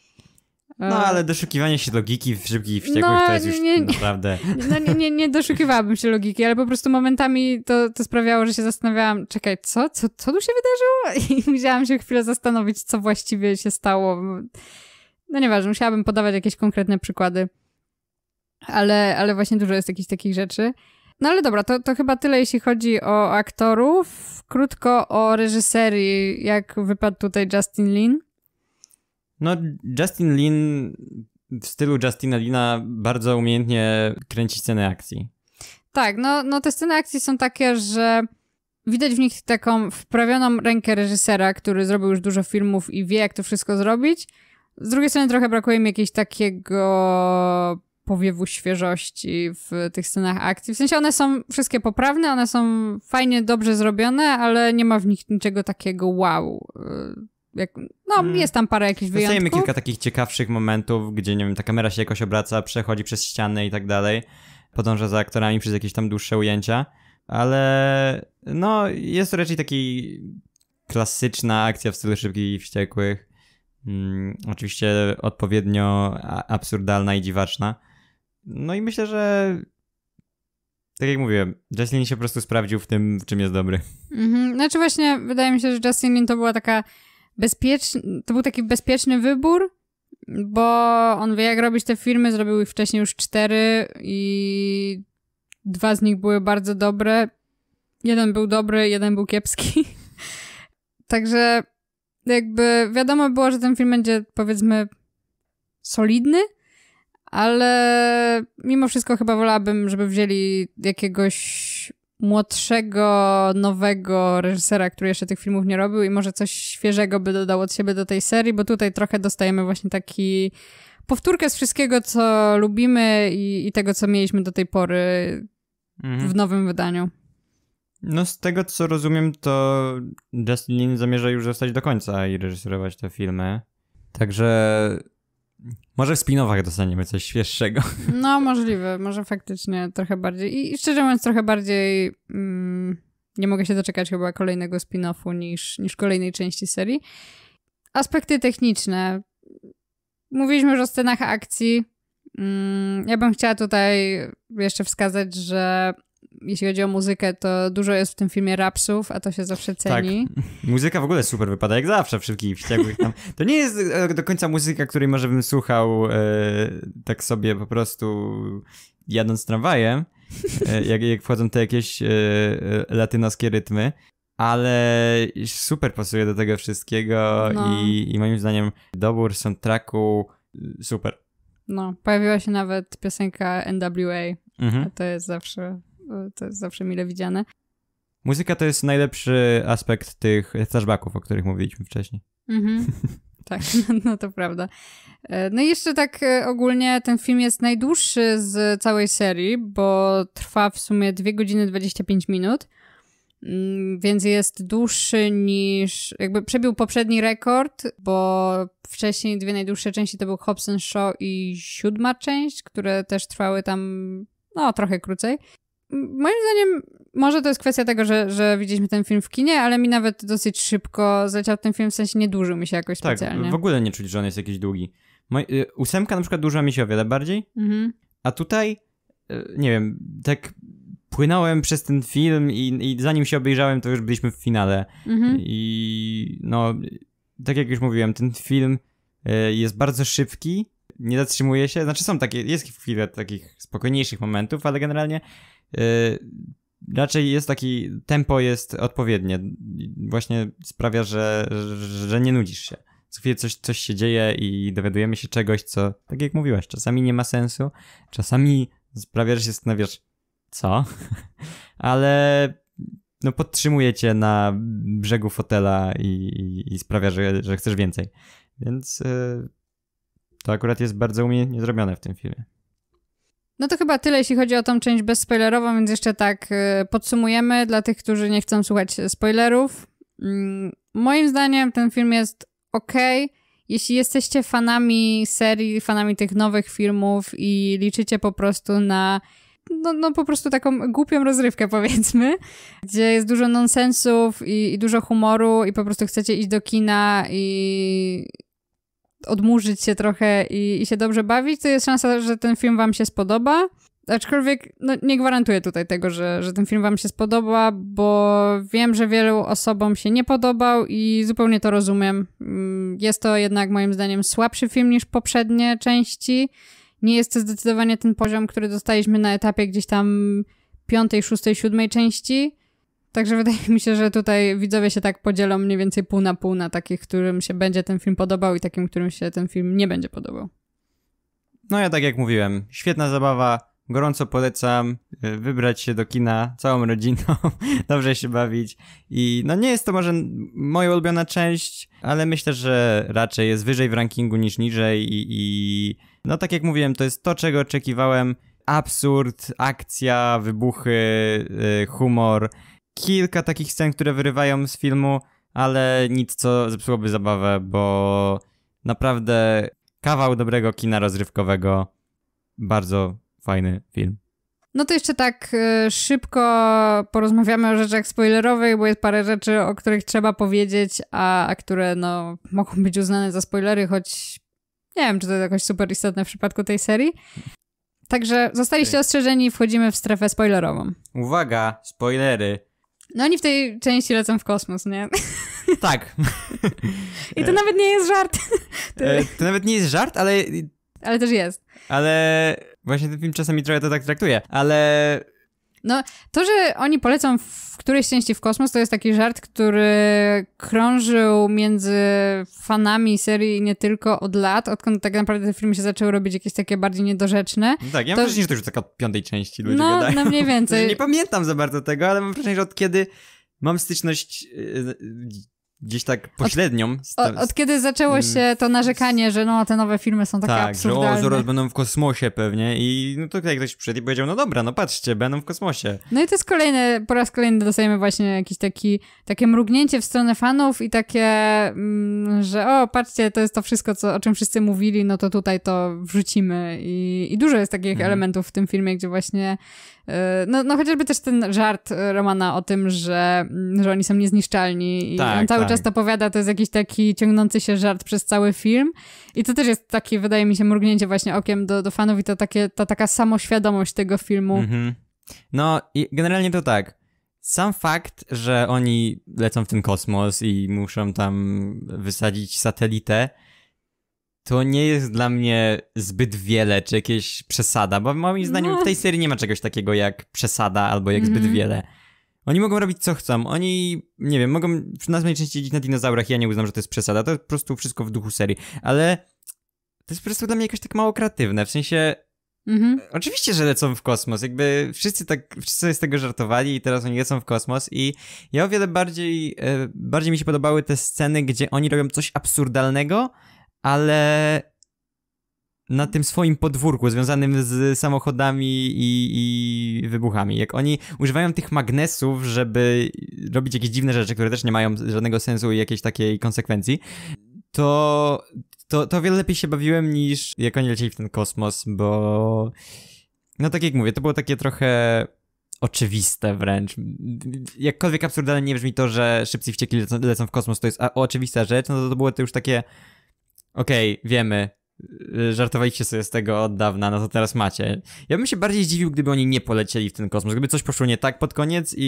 No, e, ale doszukiwanie się logiki w szybkich i wściekłych no, to jest już nie, nie, naprawdę... No, nie, nie, nie doszukiwałabym się logiki, ale po prostu momentami to, to sprawiało, że się zastanawiałam, czekaj, co? co? Co tu się wydarzyło? I musiałam się chwilę zastanowić, co właściwie się stało. No nieważne, musiałabym podawać jakieś konkretne przykłady. Ale, ale właśnie dużo jest jakichś takich rzeczy. No ale dobra, to, to chyba tyle, jeśli chodzi o aktorów. Krótko o reżyserii, jak wypadł tutaj Justin Lin. No, Justin Lin w stylu Justina Lina bardzo umiejętnie kręci sceny akcji. Tak, no, no te sceny akcji są takie, że widać w nich taką wprawioną rękę reżysera, który zrobił już dużo filmów i wie, jak to wszystko zrobić. Z drugiej strony trochę brakuje mi jakiegoś takiego powiewu świeżości w tych scenach akcji. W sensie one są wszystkie poprawne, one są fajnie, dobrze zrobione, ale nie ma w nich niczego takiego wow. Y, jak, no, hmm. jest tam parę jakichś wyjątków. Dostajemy kilka takich ciekawszych momentów, gdzie, nie wiem, ta kamera się jakoś obraca, przechodzi przez ściany i tak dalej. Podąża za aktorami przez jakieś tam dłuższe ujęcia. Ale, no, jest to raczej taki klasyczna akcja w stylu szybkich i wściekłych. Hmm, oczywiście odpowiednio absurdalna i dziwaczna. No i myślę, że tak jak mówiłem, Justin się po prostu sprawdził w tym, w czym jest dobry. Mhm. Znaczy właśnie, wydaje mi się, że Justin to była taka bezpieczna, to był taki bezpieczny wybór, bo on wie jak robić te filmy, zrobił ich wcześniej już cztery i dwa z nich były bardzo dobre. Jeden był dobry, jeden był kiepski. Także jakby wiadomo było, że ten film będzie powiedzmy solidny, ale mimo wszystko chyba wolałabym, żeby wzięli jakiegoś młodszego, nowego reżysera, który jeszcze tych filmów nie robił i może coś świeżego by dodał od siebie do tej serii, bo tutaj trochę dostajemy właśnie taki powtórkę z wszystkiego, co lubimy i, i tego, co mieliśmy do tej pory mhm. w nowym wydaniu. No z tego, co rozumiem, to Justin Lin zamierza już zostać do końca i reżyserować te filmy. Także może w spinowach dostaniemy coś świeższego. No, możliwe, może faktycznie trochę bardziej. I, i szczerze mówiąc, trochę bardziej. Mm, nie mogę się doczekać chyba kolejnego spin-offu niż, niż kolejnej części serii. Aspekty techniczne. Mówiliśmy już o scenach akcji. Mm, ja bym chciała tutaj jeszcze wskazać, że jeśli chodzi o muzykę, to dużo jest w tym filmie rapsów, a to się zawsze tak. ceni. Tak. Muzyka w ogóle super wypada, jak zawsze, wszystkich wściekłych tam. To nie jest e, do końca muzyka, której może bym słuchał e, tak sobie po prostu jadąc tramwajem, e, jak, jak wchodzą te jakieś e, e, latynoskie rytmy, ale super pasuje do tego wszystkiego no. i, i moim zdaniem dobór soundtracku super. No, pojawiła się nawet piosenka NWA, mhm. a to jest zawsze Y, to jest zawsze mile widziane. Muzyka to jest najlepszy aspekt tych flashbacków, o których mówiliśmy wcześniej. Mhm. tak, no to prawda. E, no i jeszcze tak e, ogólnie ten film jest najdłuższy z całej serii, bo trwa w sumie 2 godziny 25 minut, mm, więc jest dłuższy niż, jakby przebił poprzedni rekord, bo wcześniej dwie najdłuższe części to był Hobson Show i siódma część, które też trwały tam no trochę krócej moim zdaniem może to jest kwestia tego, że, że widzieliśmy ten film w kinie, ale mi nawet dosyć szybko zleciał ten film, w sensie nie dłużył mi się jakoś tak, specjalnie. w ogóle nie czuć, że on jest jakiś długi. Moj, y, ósemka na przykład dłuża mi się o wiele bardziej, mhm. a tutaj, y, nie wiem, tak płynąłem przez ten film i, i, zanim się obejrzałem, to już byliśmy w finale. Mhm. I no, tak jak już mówiłem, ten film y, jest bardzo szybki, nie zatrzymuje się. Znaczy są takie, jest chwilę takich spokojniejszych momentów, ale generalnie yy, raczej jest taki, tempo jest odpowiednie. Właśnie sprawia, że, że, że nie nudzisz się. Co chwilę coś, coś się dzieje i dowiadujemy się czegoś, co, tak jak mówiłaś, czasami nie ma sensu, czasami sprawia, że się zastanawiasz, co? ale no podtrzymuje cię na brzegu fotela i, i, i sprawia, że, że chcesz więcej. Więc... Yy, to akurat jest bardzo umiejętnie zrobione w tym filmie. No to chyba tyle, jeśli chodzi o tą część bezspoilerową, więc jeszcze tak y, podsumujemy dla tych, którzy nie chcą słuchać spoilerów. Mm, moim zdaniem ten film jest ok. Jeśli jesteście fanami serii, fanami tych nowych filmów i liczycie po prostu na no, no po prostu taką głupią rozrywkę, powiedzmy, gdzie jest dużo nonsensów i, i, dużo humoru i po prostu chcecie iść do kina i odmurzyć się trochę i, i się dobrze bawić, to jest szansa, że ten film wam się spodoba. Aczkolwiek no, nie gwarantuję tutaj tego, że, że ten film wam się spodoba, bo wiem, że wielu osobom się nie podobał i zupełnie to rozumiem. Mm, jest to jednak moim zdaniem słabszy film niż poprzednie części. Nie jest to zdecydowanie ten poziom, który dostaliśmy na etapie gdzieś tam piątej, szóstej, siódmej części. Także wydaje mi się, że tutaj widzowie się tak podzielą mniej więcej pół na pół na takich, którym się będzie ten film podobał i takim, którym się ten film nie będzie podobał. No ja tak jak mówiłem, świetna zabawa, gorąco polecam y, wybrać się do kina całą rodziną, dobrze się bawić i no nie jest to może moja ulubiona część, ale myślę, że raczej jest wyżej w rankingu niż niżej i, i no tak jak mówiłem, to jest to, czego oczekiwałem, absurd, akcja, wybuchy, y, humor, kilka takich scen, które wyrywają z filmu, ale nic, co zepsułoby zabawę, bo naprawdę kawał dobrego kina rozrywkowego. Bardzo fajny film. No to jeszcze tak y, szybko porozmawiamy o rzeczach spoilerowych, bo jest parę rzeczy, o których trzeba powiedzieć, a, a które no, mogą być uznane za spoilery, choć nie wiem, czy to jest jakoś super istotne w przypadku tej serii. Także zostaliście ostrzeżeni, wchodzimy w strefę spoilerową. Uwaga, spoilery. No oni w tej części lecą w kosmos, nie? Tak. I to e, nawet nie jest żart. E, to nawet nie jest żart, ale... Ale też jest. Ale właśnie ten film czasami trochę to tak traktuje, ale no, to, że oni polecą w którejś części w kosmos, to jest taki żart, który krążył między fanami serii nie tylko od lat, odkąd tak naprawdę te filmy się zaczęły robić jakieś takie bardziej niedorzeczne. No tak, ja to... mam wrażenie, że to już taka od piątej części ludzie no, no gadają. No, mniej więcej. nie pamiętam za bardzo tego, ale mam wrażenie, że od kiedy mam styczność y, gdzieś tak pośrednią. Od, od, kiedy zaczęło mm. się to narzekanie, że no, te nowe filmy są takie tak, absurdalne. Tak, że o, zaraz będą w kosmosie pewnie i no to tutaj ktoś przyszedł i powiedział, no dobra, no patrzcie, będą w kosmosie. No i to jest kolejne, po raz kolejny dostajemy właśnie jakieś taki, takie mrugnięcie w stronę fanów i takie, mm, że o, patrzcie, to jest to wszystko, co, o czym wszyscy mówili, no to tutaj to wrzucimy i, i dużo jest takich mhm. elementów w tym filmie, gdzie właśnie e, no, no chociażby też ten żart e, Romana o tym, że, mm, że oni są niezniszczalni i tak, cały tak czas to powiada, to jest jakiś taki ciągnący się żart przez cały film. I to też jest takie, wydaje mi się, mrugnięcie właśnie okiem do, do fanów i to takie, taka samoświadomość tego filmu. Mhm. No i generalnie to tak sam fakt, że oni lecą w ten kosmos i muszą tam wysadzić satelitę, to nie jest dla mnie zbyt wiele, czy jakieś przesada, bo moim zdaniem no. w tej serii nie ma czegoś takiego jak przesada albo jak mm -hmm. zbyt mhm. wiele. Oni mogą robić co chcą, oni, nie wiem, mogą nas najczęściej jeździć na dinozaurach ja nie uznam, że to jest przesada, to jest po prostu wszystko w duchu serii, ale to jest po prostu dla mnie jakoś tak mało kreatywne, w sensie... Mhm. Oczywiście, że lecą w kosmos, jakby wszyscy tak, wszyscy z tego żartowali i teraz oni lecą w kosmos i ja o wiele bardziej, e, bardziej mi się podobały te sceny, gdzie oni robią coś absurdalnego, ale na tym swoim podwórku związanym z samochodami i, i, wybuchami. Jak oni używają tych magnesów, żeby robić jakieś dziwne rzeczy, które też nie mają żadnego sensu i jakiejś takiej konsekwencji, to, to, to wiele lepiej się bawiłem niż jak oni lecieli w ten kosmos, bo no tak jak mówię, to było takie trochę oczywiste wręcz. Jakkolwiek absurdalnie nie brzmi to, że szybcy wściekli lecą, lecą w kosmos, to jest oczywista rzecz, no to, to było to już takie okej, okay, wiemy, Y, żartowaliście sobie z tego od dawna, no to teraz macie. Ja bym się bardziej zdziwił, gdyby oni nie polecieli w ten kosmos, gdyby coś poszło nie tak pod koniec i,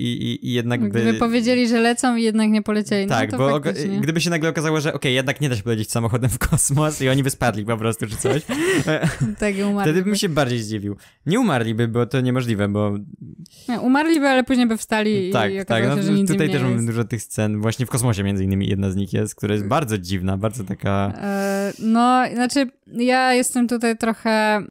i, i jednak gdyby... No, gdyby powiedzieli, że lecą i jednak nie polecieli, no tak, no bo faktycznie. gdyby się nagle okazało, że okej, okay, jednak nie da się polecieć samochodem w kosmos i oni by spadli po prostu czy coś. tak, umarli. Wtedy bym się bardziej zdziwił. Nie umarliby, bo to niemożliwe, bo... Nie, umarliby, ale później by wstali tak, i tak, tak no się, że nic Tutaj też mamy dużo tych scen, właśnie w kosmosie między innymi jedna z nich jest, która jest bardzo dziwna, bardzo taka... E, no, no, znaczy, ja jestem tutaj trochę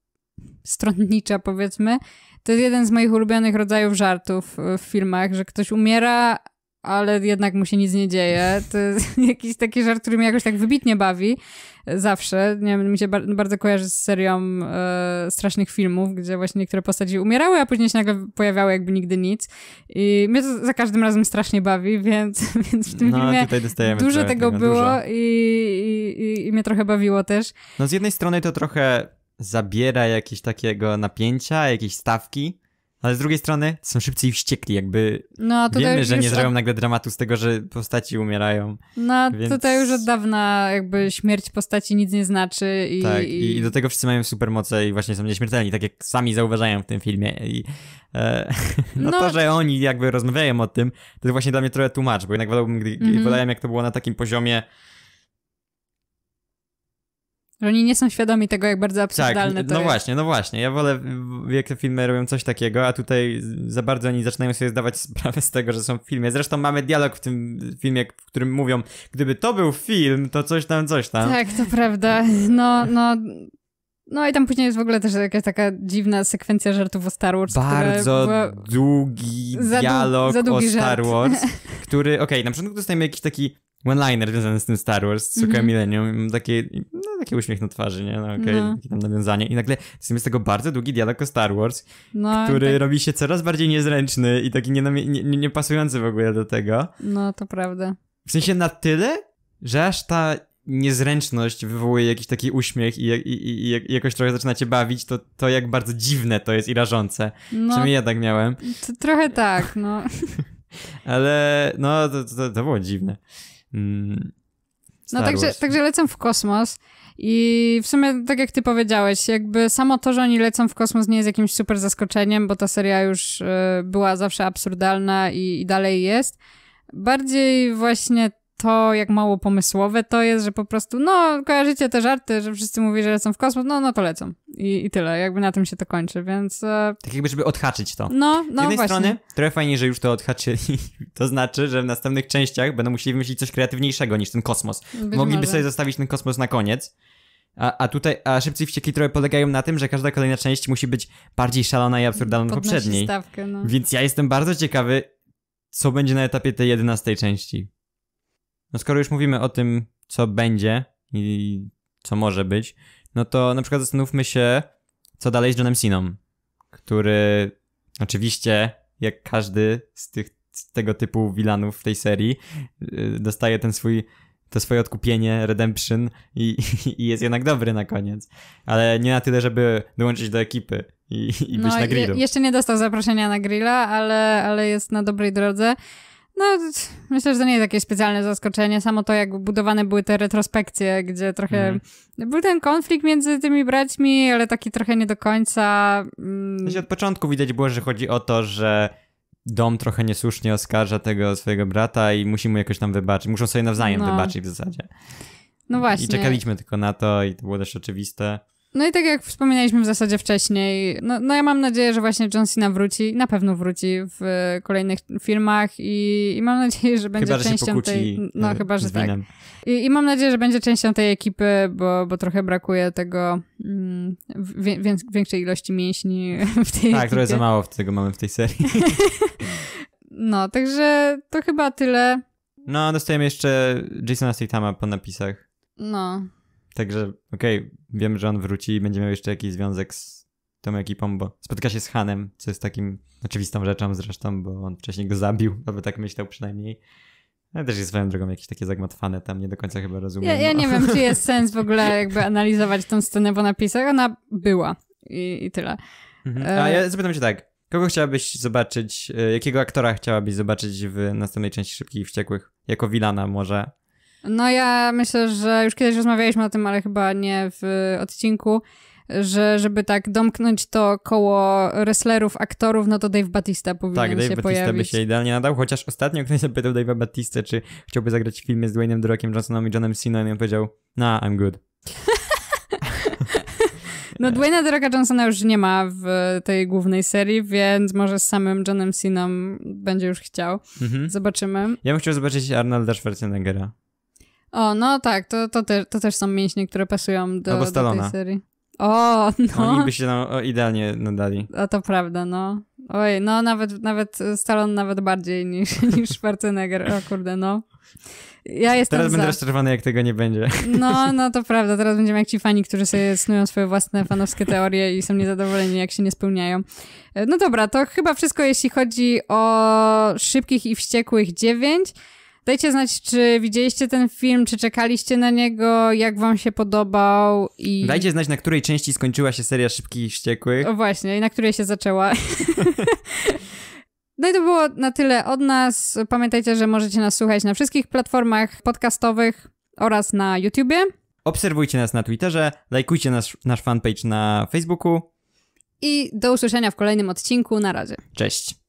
stronnicza, powiedzmy. To jest jeden z moich ulubionych rodzajów żartów w filmach, że ktoś umiera, ale jednak mu się nic nie dzieje. To jest jakiś taki żart, który mnie jakoś tak wybitnie bawi e, zawsze. Nie wiem, mi się bardzo kojarzy z serią e, strasznych filmów, gdzie właśnie niektóre postaci umierały, a później się nagle pojawiały jakby nigdy nic. I mnie to za każdym razem strasznie bawi, więc, więc w tym no, filmie dużo tego było dużo. I, i, i mnie trochę bawiło też. No z jednej strony to trochę zabiera jakieś takiego napięcia, jakieś stawki, ale z drugiej strony są szybcy i wściekli, jakby no, wiemy, że nie zrobią od... nagle dramatu z tego, że postaci umierają. No, więc... tutaj już od dawna jakby śmierć postaci nic nie znaczy. I, tak, i, i do tego wszyscy mają supermoce i właśnie są nieśmiertelni, tak jak sami zauważają w tym filmie. I, e, no, no, to, że oni jakby rozmawiają o tym, to jest właśnie dla mnie trochę tłumacz, bo jednak wolałbym, gdy, mm -hmm. wolałem jak to było na takim poziomie że no oni nie są świadomi tego, jak bardzo absurdalne tak, to no jest. właśnie, no właśnie. Ja wolę, jak te filmy robią coś takiego, a tutaj za bardzo oni zaczynają sobie zdawać sprawę z tego, że są w filmie. Zresztą mamy dialog w tym filmie, w którym mówią, gdyby to był film, to coś tam, coś tam. Tak, to prawda. No, no no i tam później jest w ogóle też jakaś taka dziwna sekwencja żartów o Star Wars. Bardzo długi dialog za za długi o żart. Star Wars, który, okej, okay, na początku dostajemy jakiś taki one-liner związany z tym Star Wars, z mm-hmm. Millennium, takie, no, taki uśmiech na twarzy, nie? No okej, okay, no. takie tam nawiązanie. I nagle jest tego bardzo długi dialog o Star Wars, no, który tak. robi się coraz bardziej niezręczny i taki niepasujący nie, nie, nie pasujący w ogóle do tego. No, to prawda. W sensie na tyle, że aż ta niezręczność wywołuje jakiś taki uśmiech i, i, i, i jakoś trochę zaczyna cię bawić, to, to jak bardzo dziwne to jest i rażące. No, Przynajmniej ja tak miałem. To trochę tak, no. Ale no, to, to, to było dziwne. Mm. No także, także lecą w kosmos. I w sumie, tak jak ty powiedziałeś, jakby samo to, że oni lecą w kosmos nie jest jakimś super zaskoczeniem, bo ta seria już y, była zawsze absurdalna i, i dalej jest. Bardziej właśnie to, jak mało pomysłowe to jest, że po prostu, no, kojarzycie te żarty, że wszyscy mówią, że lecą w kosmos, no, no to lecą. I, I tyle, jakby na tym się to kończy, więc... E... Tak jakby, żeby odhaczyć to. No, no Z jednej właśnie. strony, trochę fajnie, że już to odhaczyli, to znaczy, że w następnych częściach będą musieli wymyślić coś kreatywniejszego niż ten kosmos. Być Mogliby może. sobie zostawić ten kosmos na koniec, a, a tutaj, a szybcy wściekli trochę polegają na tym, że każda kolejna część musi być bardziej szalona i absurdalna od poprzedniej. Stawkę, no. Więc ja jestem bardzo ciekawy, co będzie na etapie tej jedenastej części no skoro już mówimy o tym, co będzie i co może być, no to na przykład zastanówmy się, co dalej z Johnem Siną, który oczywiście, jak każdy z tych z tego typu wilanów w tej serii, y, dostaje ten swój to swoje odkupienie, redemption i, i, jest jednak dobry na koniec. Ale nie na tyle, żeby dołączyć do ekipy i, i no, być na grillu. Je, jeszcze nie dostał zaproszenia na grilla, ale, ale jest na dobrej drodze. No, myślę, że to nie jest jakieś specjalne zaskoczenie. Samo to, jak budowane były te retrospekcje, gdzie trochę mm. był ten konflikt między tymi braćmi, ale taki trochę nie do końca. Mm. Znaczy, od początku widać było, że chodzi o to, że dom trochę niesłusznie oskarża tego swojego brata i musi mu jakoś tam wybaczyć. Muszą sobie nawzajem no. wybaczyć w zasadzie. No właśnie. I czekaliśmy tylko na to i to było dość oczywiste. No i tak jak wspominaliśmy w zasadzie wcześniej, no, no ja mam nadzieję, że właśnie John Cena wróci, na pewno wróci w kolejnych filmach i, i mam nadzieję, że będzie chyba, częścią że tej... No e, chyba, że tak. I, I, mam nadzieję, że będzie częścią tej ekipy, bo, bo trochę brakuje tego mm, większej ilości mięśni w tej Tak, ekipie. trochę za mało tego mamy w tej serii. no, także to chyba tyle. No, dostajemy jeszcze Jasona Statama po napisach. No. Także okej, okay, wiemy, że on wróci i będzie miał jeszcze jakiś związek z tą ekipą, bo spotyka się z Hanem, co jest takim oczywistą rzeczą zresztą, bo on wcześniej go zabił, albo tak myślał przynajmniej. Ale też jest swoją drogą jakieś takie zagmatwane tam, nie do końca chyba rozumiem. Ja, ja nie wiem, czy jest sens w ogóle jakby analizować tą scenę po napisach. Ona była i, i tyle. Mhm. E, A ja zapytam cię tak, kogo chciałabyś zobaczyć, e, jakiego aktora chciałabyś zobaczyć w następnej części Szybkich i Wściekłych? Jako Wilana może? No ja myślę, że już kiedyś rozmawialiśmy o tym, ale chyba nie w odcinku, że żeby tak domknąć to koło wrestlerów, aktorów, no to Dave Batista powinien tak, się pojawić. Tak, Dave Batista by się idealnie nadał, chociaż ostatnio ktoś zapytał Dave'a Batista, czy chciałby zagrać w filmie z Dwayneem Drokiem, Johnsonem i Johnem Cena i on powiedział, nah, I'm good. No Dwayna Droga Johnsona już nie ma w tej głównej serii, więc może z samym Johnem Siną będzie już chciał. Mhm. Zobaczymy. Ja bym chciał zobaczyć Arnolda Schwarzeneggera. O, no tak, to, to, te, to też są mięśnie, które pasują do, do tej serii. O, no. Oni by się tam idealnie nadali. A to prawda, no. Oj, no nawet, nawet Stalon nawet bardziej niż, niż Schwarzenegger. O kurde, no. Ja jestem Teraz za. będę rozczarowany, jak tego nie będzie. No, no to prawda. Teraz będziemy jak ci fani, którzy sobie snują swoje własne fanowskie teorie i są niezadowoleni, jak się nie spełniają. E, no dobra, to chyba wszystko, jeśli chodzi o szybkich i wściekłych dziewięć. Dajcie znać, czy widzieliście ten film, czy czekaliście na niego, jak wam się podobał i... Dajcie znać, na której części skończyła się seria Szybkich i Wściekłych. O właśnie, i na której się zaczęła. No i to było na tyle od nas. Pamiętajcie, że możecie nas słuchać na wszystkich platformach podcastowych oraz na YouTubie. Obserwujcie nas na Twitterze, lajkujcie nasz, nasz fanpage na Facebooku. I do usłyszenia w kolejnym odcinku. Na razie. Cześć.